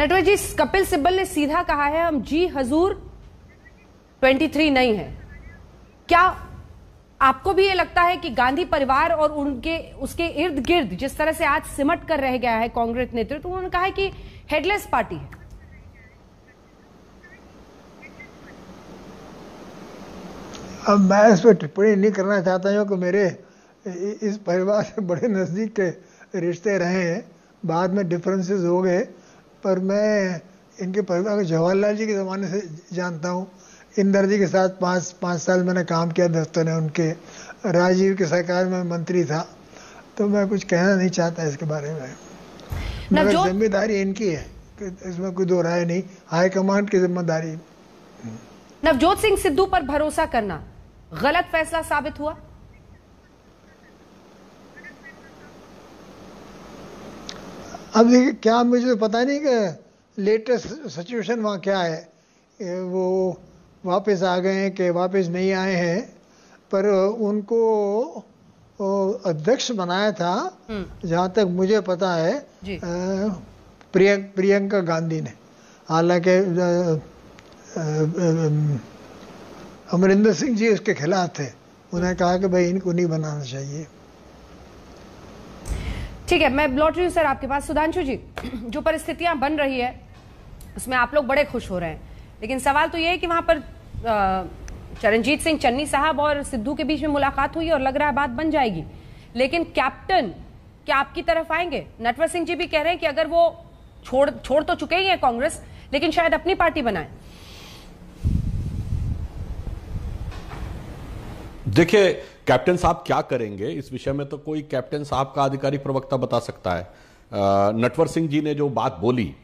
नटवर जी कपिल सिब्बल ने सीधा कहा है हम जी हजूर 23 नहीं है क्या आपको भी ये लगता है कि गांधी परिवार और उनके उसके इर्द गिर्द जिस तरह से आज सिमट कर रह गया है कांग्रेस नेतृत्व तो उन्होंने कहा है कि हेडलेस पार्टी है अब मैं इस पर टिप्पणी नहीं करना चाहता हूँ कि मेरे इस परिवार से बड़े नज़दीक के रिश्ते रहे हैं बाद में डिफरेंसेस हो गए पर मैं इनके परिवार जवाहरलाल जी के ज़माने से जानता हूँ इंदर जी के साथ पाँच पाँच साल मैंने काम किया दोस्तों ने उनके राजीव के सरकार में मंत्री था तो मैं कुछ कहना नहीं चाहता इसके बारे में मगर जिम्मेदारी इनकी है इसमें कोई दो राय नहीं हाईकमांड की जिम्मेदारी नवजोत सिंह सिद्धू पर भरोसा करना गलत फैसला साबित हुआ अभी क्या मुझे तो पता नहीं कि लेटेस्ट सिचुएशन वहाँ क्या है वो वापस आ गए हैं कि वापस नहीं आए हैं पर उनको अध्यक्ष बनाया था हम्म। जहाँ तक मुझे पता है प्रियंका गांधी ने हालांकि अमरिंदर सिंह जी उसके खिलाफ थे उन्हें कहा कि भाई इनको नहीं बनाना चाहिए ठीक है मैं लौट रही हूँ सर आपके पास सुधांशु जी जो परिस्थितियां बन रही है उसमें आप लोग बड़े खुश हो रहे हैं लेकिन सवाल तो ये है कि वहां पर चरणजीत सिंह चन्नी साहब और सिद्धू के बीच में मुलाकात हुई और लग रहा है बात बन जाएगी लेकिन कैप्टन क्या आपकी तरफ आएंगे नटवर सिंह जी भी कह रहे हैं कि अगर वो छोड़ छोड़ तो चुके ही हैं कांग्रेस लेकिन शायद अपनी पार्टी बनाए देखिये कैप्टन साहब क्या करेंगे इस विषय में तो कोई कैप्टन साहब का आधिकारिक प्रवक्ता बता सकता है नटवर सिंह जी ने जो बात बोली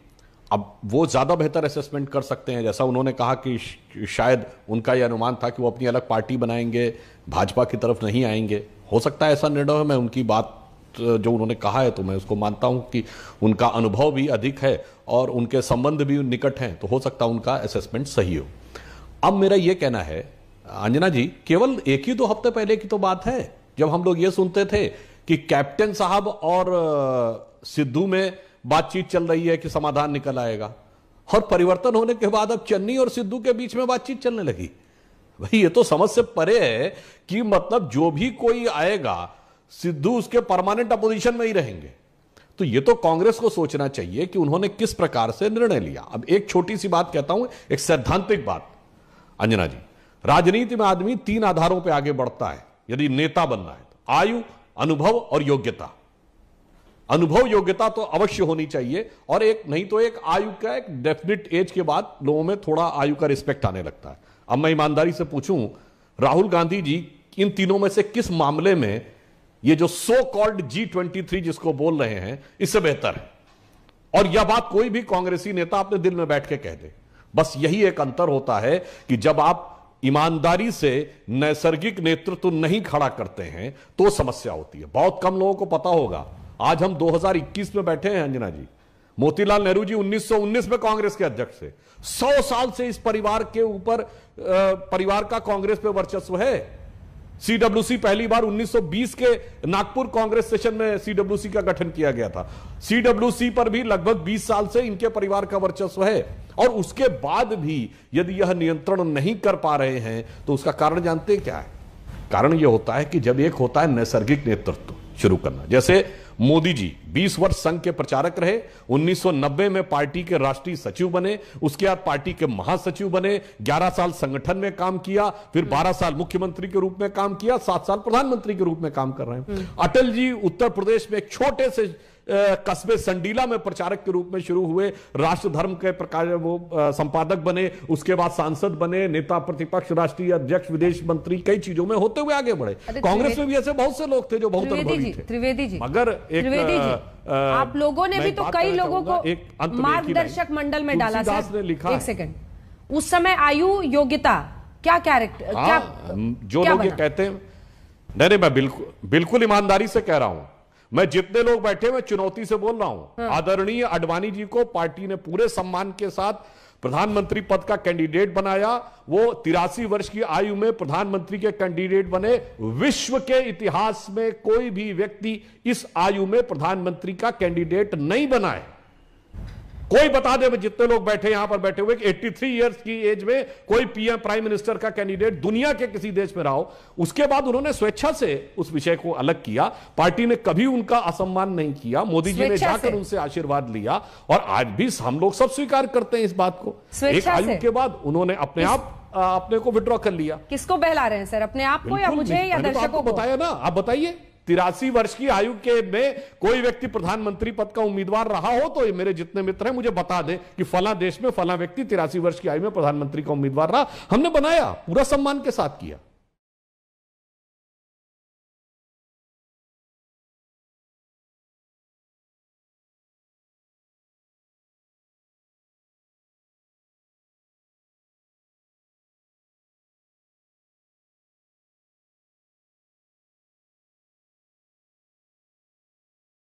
अब वो ज़्यादा बेहतर असेसमेंट कर सकते हैं जैसा उन्होंने कहा कि शायद उनका यह अनुमान था कि वो अपनी अलग पार्टी बनाएंगे भाजपा की तरफ नहीं आएंगे हो सकता है ऐसा निर्णय मैं उनकी बात जो उन्होंने कहा है तो मैं उसको मानता हूं कि उनका अनुभव भी अधिक है और उनके संबंध भी निकट हैं तो हो सकता है उनका असेसमेंट सही हो अब मेरा ये कहना है अंजना जी केवल एक ही दो हफ्ते पहले की तो बात है जब हम लोग ये सुनते थे कि कैप्टन साहब और सिद्धू में बातचीत चल रही है कि समाधान निकल आएगा और परिवर्तन होने के बाद अब चन्नी और सिद्धू के बीच में बातचीत चलने लगी भाई ये तो समझ से परे है कि मतलब जो भी कोई आएगा सिद्धू उसके परमानेंट अपोजिशन में ही रहेंगे तो ये तो कांग्रेस को सोचना चाहिए कि उन्होंने किस प्रकार से निर्णय लिया अब एक छोटी सी बात कहता हूं एक सैद्धांतिक बात अंजना जी राजनीति में आदमी तीन आधारों पर आगे बढ़ता है यदि नेता बनना है तो आयु अनुभव और योग्यता अनुभव योग्यता तो अवश्य होनी चाहिए और एक नहीं तो एक आयु का एक डेफिनेट एज के बाद लोगों में थोड़ा आयु का रिस्पेक्ट आने लगता है अब मैं ईमानदारी से पूछूं राहुल गांधी जी इन तीनों में से किस मामले में ये जो so called G twenty three जिसको बोल रहे हैं इससे बेहतर है और यह बात कोई भी कांग्रेसी नेता अपने दिल में बैठ के कह दे बस यही एक अंतर होता है कि जब आप ईमानदारी से नैसर्गिक नेतृत्व नहीं खड़ा करते हैं तो समस्या होती है बहुत कम लोगों को पता होगा आज हम 2021 में बैठे हैं अंजना जी मोतीलाल नेहरू जी 1919 में कांग्रेस के अध्यक्ष थे सौ साल से इस परिवार के ऊपर परिवार का कांग्रेस पे वर्चस्व है सीडब्ल्यूसी पहली बार 1920 के नागपुर कांग्रेस सेशन में सीडब्ल्यूसी का गठन किया गया था सीडब्ल्यूसी पर भी लगभग 20 साल से इनके परिवार का वर्चस्व है और उसके बाद भी यदि यह नियंत्रण नहीं कर पा रहे हैं तो उसका कारण जानते क्या है कारण यह होता है कि जब एक होता है नैसर्गिक नेतृत्व शुरू करना जैसे मोदी जी 20 वर्ष संघ के प्रचारक रहे 1990 में पार्टी के राष्ट्रीय सचिव बने उसके बाद पार्टी के महासचिव बने 11 साल संगठन में काम किया फिर 12 साल मुख्यमंत्री के रूप में काम किया सात साल प्रधानमंत्री के रूप में काम कर रहे हैं हम्म। अटल जी उत्तर प्रदेश में एक छोटे से कस्बे संडीला में प्रचारक के रूप में शुरू हुए राष्ट्र धर्म के प्रकार वो संपादक बने उसके बाद सांसद बने नेता प्रतिपक्ष राष्ट्रीय अध्यक्ष विदेश मंत्री कई चीजों में होते हुए आगे बढ़े कांग्रेस में भी ऐसे बहुत से लोग थे जो बहुत त्रिवेदी जी त्रिवेदी जी मगर एक आप लोगों ने भी तो कई लोगों को एक मार्गदर्शक मंडल में डाला ने लिखा एक सेकंड उस समय आयु योग्यता क्या कैरेक्टर हाँ, क्या जो लोग ये कहते हैं नहीं नहीं मैं बिल्कुल बिल्कुल ईमानदारी से कह रहा हूं मैं जितने लोग बैठे मैं चुनौती से बोल रहा हूं हाँ। आदरणीय अडवाणी जी को पार्टी ने पूरे सम्मान के साथ प्रधानमंत्री पद का कैंडिडेट बनाया वो तिरासी वर्ष की आयु में प्रधानमंत्री के कैंडिडेट बने विश्व के इतिहास में कोई भी व्यक्ति इस आयु में प्रधानमंत्री का कैंडिडेट नहीं बना है कोई बता दे जितने लोग बैठे यहां पर बैठे हुए कि 83 इयर्स की एज में कोई पीएम प्राइम मिनिस्टर का कैंडिडेट दुनिया के किसी देश में रहा हो उसके बाद उन्होंने स्वेच्छा से उस विषय को अलग किया पार्टी ने कभी उनका असम्मान नहीं किया मोदी जी ने जाकर उनसे आशीर्वाद लिया और आज भी हम लोग सब स्वीकार करते हैं इस बात को एक आयु के बाद उन्होंने अपने आप अपने को विड्रॉ कर लिया किसको बहला रहे हैं सर अपने आप को या मुझे या तो दर्शकों को बताया ना आप बताइए तिरासी वर्ष की आयु के में कोई व्यक्ति प्रधानमंत्री पद का उम्मीदवार रहा हो तो मेरे जितने मित्र हैं मुझे बता दें कि फला देश में फला व्यक्ति तिरासी वर्ष की आयु में प्रधानमंत्री का उम्मीदवार रहा हमने बनाया पूरा सम्मान के साथ किया